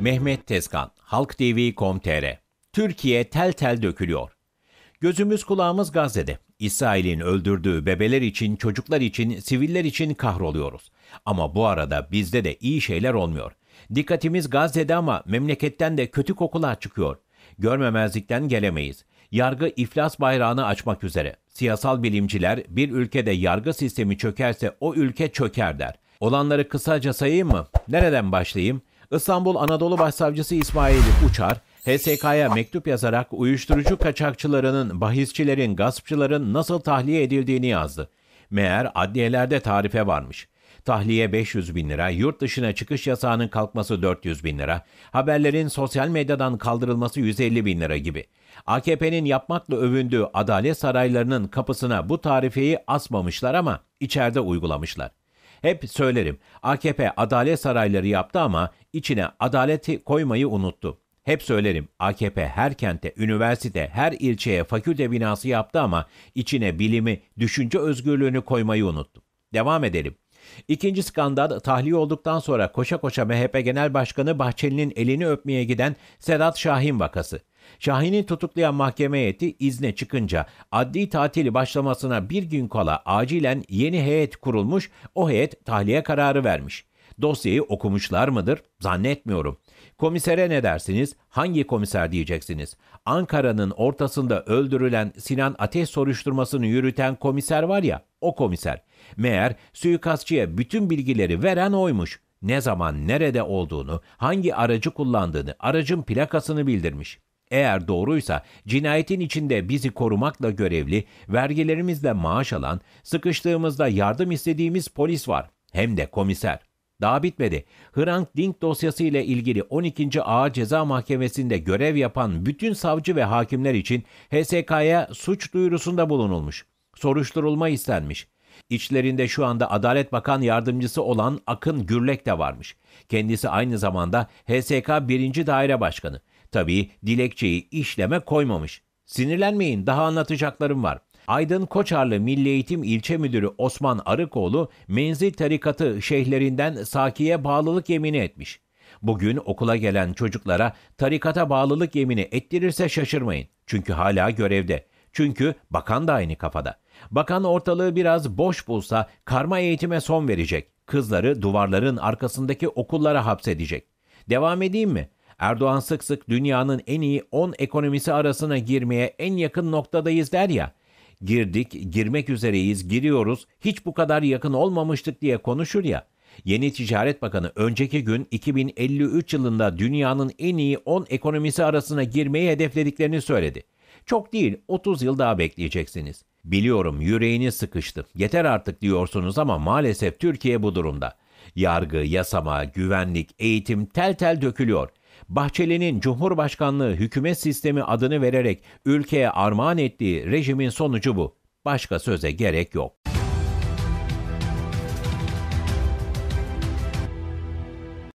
Mehmet Tezkan, halktv.com.tr Türkiye tel tel dökülüyor. Gözümüz kulağımız Gazze'de. İsrail'in öldürdüğü bebeler için, çocuklar için, siviller için kahroluyoruz. Ama bu arada bizde de iyi şeyler olmuyor. Dikkatimiz Gazze'de ama memleketten de kötü kokular çıkıyor. Görmemezlikten gelemeyiz. Yargı iflas bayrağını açmak üzere. Siyasal bilimciler bir ülkede yargı sistemi çökerse o ülke çöker der. Olanları kısaca sayayım mı? Nereden başlayayım? İstanbul Anadolu Başsavcısı İsmail Uçar, HSK'ya mektup yazarak uyuşturucu kaçakçılarının, bahisçilerin, gaspçıların nasıl tahliye edildiğini yazdı. Meğer adliyelerde tarife varmış. Tahliye 500 bin lira, yurt dışına çıkış yasağının kalkması 400 bin lira, haberlerin sosyal medyadan kaldırılması 150 bin lira gibi. AKP'nin yapmakla övündüğü adalet saraylarının kapısına bu tarifeyi asmamışlar ama içeride uygulamışlar. Hep söylerim AKP adalet sarayları yaptı ama içine adaleti koymayı unuttu. Hep söylerim AKP her kente, üniversite, her ilçeye fakülte binası yaptı ama içine bilimi, düşünce özgürlüğünü koymayı unuttu. Devam edelim. İkinci skandal tahliye olduktan sonra koşa koşa MHP Genel Başkanı Bahçeli'nin elini öpmeye giden Sedat Şahin vakası. Şahin'i tutuklayan mahkeme heyeti izne çıkınca adli tatili başlamasına bir gün kala acilen yeni heyet kurulmuş, o heyet tahliye kararı vermiş. Dosyayı okumuşlar mıdır? Zannetmiyorum. Komisere ne dersiniz? Hangi komiser diyeceksiniz? Ankara'nın ortasında öldürülen Sinan Ateş soruşturmasını yürüten komiser var ya, o komiser. Meğer suikastçıya bütün bilgileri veren oymuş. Ne zaman nerede olduğunu, hangi aracı kullandığını, aracın plakasını bildirmiş. Eğer doğruysa cinayetin içinde bizi korumakla görevli, vergilerimizle maaş alan, sıkıştığımızda yardım istediğimiz polis var. Hem de komiser. Daha bitmedi. Hrant Dink dosyası ile ilgili 12. Ağır Ceza Mahkemesi'nde görev yapan bütün savcı ve hakimler için HSK'ya suç duyurusunda bulunulmuş. Soruşturulma istenmiş. İçlerinde şu anda Adalet Bakan Yardımcısı olan Akın Gürlek de varmış. Kendisi aynı zamanda HSK 1. Daire Başkanı. Tabii dilekçeyi işleme koymamış. Sinirlenmeyin daha anlatacaklarım var. Aydın Koçarlı Milli Eğitim İlçe Müdürü Osman Arıkoğlu, menzil tarikatı şeyhlerinden Saki'ye bağlılık yemini etmiş. Bugün okula gelen çocuklara tarikata bağlılık yemini ettirirse şaşırmayın. Çünkü hala görevde. Çünkü bakan da aynı kafada. Bakan ortalığı biraz boş bulsa karma eğitime son verecek. Kızları duvarların arkasındaki okullara hapsedecek. Devam edeyim mi? Erdoğan sık sık dünyanın en iyi 10 ekonomisi arasına girmeye en yakın noktadayız der ya girdik, girmek üzereyiz, giriyoruz, hiç bu kadar yakın olmamıştık diye konuşur ya. Yeni Ticaret Bakanı önceki gün 2053 yılında dünyanın en iyi 10 ekonomisi arasına girmeyi hedeflediklerini söyledi. Çok değil 30 yıl daha bekleyeceksiniz. Biliyorum yüreğiniz sıkıştı. Yeter artık diyorsunuz ama maalesef Türkiye bu durumda. Yargı, yasama, güvenlik, eğitim tel tel dökülüyor. Bahçeli'nin Cumhurbaşkanlığı hükümet sistemi adını vererek ülkeye armağan ettiği rejimin sonucu bu. Başka söze gerek yok.